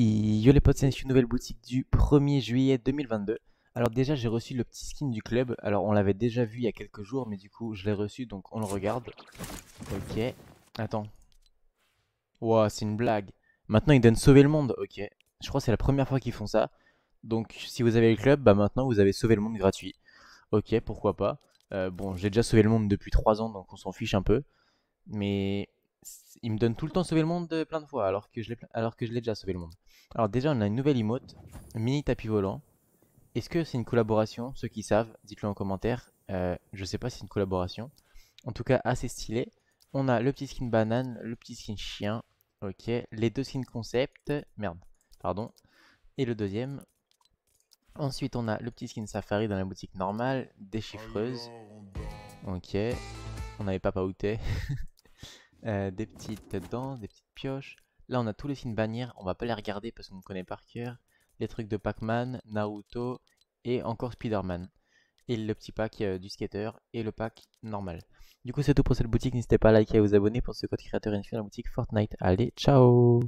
Yo les potes, c'est une nouvelle boutique du 1er juillet 2022. Alors déjà, j'ai reçu le petit skin du club. Alors on l'avait déjà vu il y a quelques jours, mais du coup, je l'ai reçu, donc on le regarde. Ok. Attends. Wow c'est une blague. Maintenant, ils donnent sauver le monde. Ok. Je crois que c'est la première fois qu'ils font ça. Donc si vous avez le club, bah maintenant, vous avez sauvé le monde gratuit. Ok, pourquoi pas. Euh, bon, j'ai déjà sauvé le monde depuis 3 ans, donc on s'en fiche un peu. Mais il me donne tout le temps sauver le monde euh, plein de fois alors que je l'ai alors que je l'ai déjà sauvé le monde. Alors déjà on a une nouvelle emote, mini tapis volant. Est-ce que c'est une collaboration Ceux qui savent, dites-le en commentaire. Euh, je sais pas si c'est une collaboration. En tout cas assez stylé. On a le petit skin banane, le petit skin chien. Ok, les deux skins concept. Merde, pardon. Et le deuxième. Ensuite on a le petit skin safari dans la boutique normale, déchiffreuse. Ok. On avait pas Outé. Euh, des petites dents, des petites pioches. Là, on a tous les signes bannières. On va pas les regarder parce qu'on connaît par cœur. Les trucs de Pac-Man, Naruto et encore Spider-Man. Et le petit pack euh, du skater et le pack normal. Du coup, c'est tout pour cette boutique. N'hésitez pas à liker et à vous abonner pour ce code créateur infini dans la boutique Fortnite. Allez, ciao